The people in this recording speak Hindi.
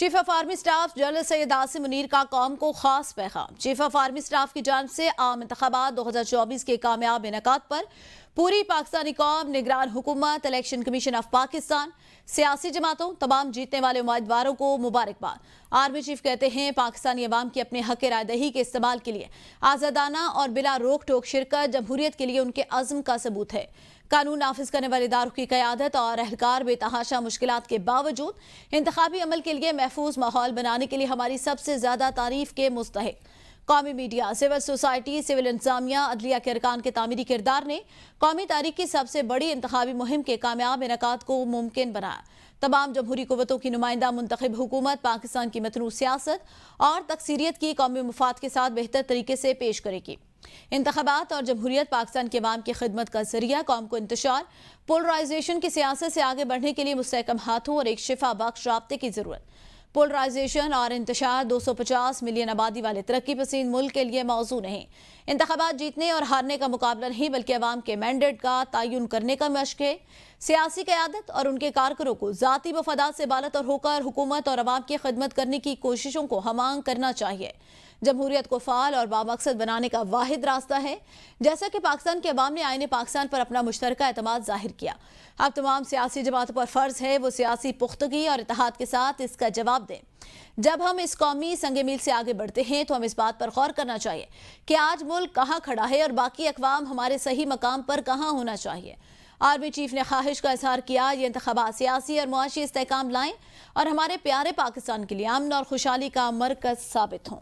chief of army staff general Syed Asim Munir का कौम को खास पैगाम चीफ ऑफ आर्मी स्टाफ की जानब से आम इंतबात दो हजार चौबीस के कामयाब इनका पर पूरी पाकिस्तानी कौम निगरान हुकूमत इलेक्शन कमीशन ऑफ पाकिस्तान सियासी जमातों तमाम जीतने वाले उम्मीदवारों को मुबारकबाद आर्मी चीफ कहते हैं पाकिस्तानी अवाम की अपने हक रायदही के इस्तेमाल के लिए आज़ादाना और बिला रोक टोक शिरकत जमहूरियत के लिए उनके अज़म का सबूत है कानून नाफिज करने वाले इदारों की क्यादत और अहलकार बेतहाशा मुश्किल के बावजूद इंतबी अमल के लिए महफूज माहौल बनाने के लिए हमारी सबसे ज़्यादा तारीफ के मुस्तक कौमी मीडिया सिविल सोसाइटी सिविल इंतजामिया अदलिया के अरकान के तामीरी किरदार ने कौमी तारीख की सबसे बड़ी इंतबी मुहिम के कामयाब इनका को मुमकिन बनाया तमाम जमहूरी कुतों की नुमाइंदा मंतखब हुकूमत पाकिस्तान की मतनू सियासत और तकसीरीत की कौमी मफाद के साथ बेहतर तरीके से पेश करेगी इंतबात और जमहूरियत पाकिस्तान के अवाम की खिदमत का जरिया कौम को इंतशार पोलराइजेशन की सियासत से आगे बढ़ने के लिए मुस्कम हाथों और एक शिफा बख्श रबते की ज़रूरत पोलराइजेशन और इंतशार 250 मिलियन आबादी वाले तरक्की पसंद मुल्क के लिए मौजू नहीं इंतबात जीतने और हारने का मुकाबला नहीं बल्कि अवाम के मैंडेट का तयन करने का मशक़ है सियासी क्यादत और उनके कारकरों को ज़ाती मफादात से बालत और होकर हुकूमत और अवाम की खदमत करने की कोशिशों को हमांग करना चाहिए जमहूरियत को फाल और बामकसद बनाने का वाद रास्ता है जैसा कि पाकिस्तान के अवाम ने आईने पाकिस्तान पर अपना मुश्तर अतम जाहिर किया अब तमाम सियासी जमातों पर फ़र्ज़ है वो सियासी पुख्तगी और इतिहाद के साथ इसका जवाब दें जब हम इस कौमी संग मील से आगे बढ़ते हैं तो हम इस बात पर गौर करना चाहिए कि आज मुल्क कहाँ खड़ा है और बाकी अकवाम हमारे सही मकाम पर कहाँ होना चाहिए आर्मी चीफ ने ख्वाहिश का इजहार किया ये इंतबा सियासी और मुआशी इसकाम लाएँ और हमारे प्यारे पाकिस्तान के लिए अमन और खुशहाली का मरकज साबित हों